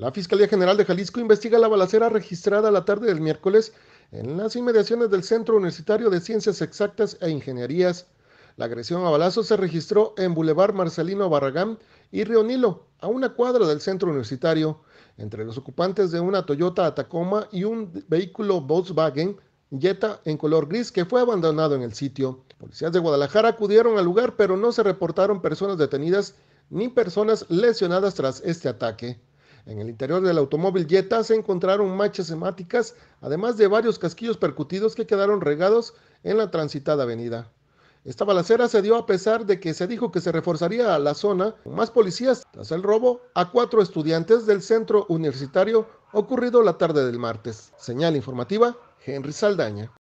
La Fiscalía General de Jalisco investiga la balacera registrada la tarde del miércoles en las inmediaciones del Centro Universitario de Ciencias Exactas e Ingenierías. La agresión a balazos se registró en Boulevard Marcelino Barragán y Río Nilo, a una cuadra del centro universitario. Entre los ocupantes de una Toyota Tacoma y un vehículo Volkswagen Jetta en color gris que fue abandonado en el sitio. Policías de Guadalajara acudieron al lugar, pero no se reportaron personas detenidas ni personas lesionadas tras este ataque. En el interior del automóvil Jetta se encontraron manchas hemáticas, además de varios casquillos percutidos que quedaron regados en la transitada avenida. Esta balacera se dio a pesar de que se dijo que se reforzaría la zona con más policías tras el robo a cuatro estudiantes del centro universitario ocurrido la tarde del martes. Señal informativa, Henry Saldaña.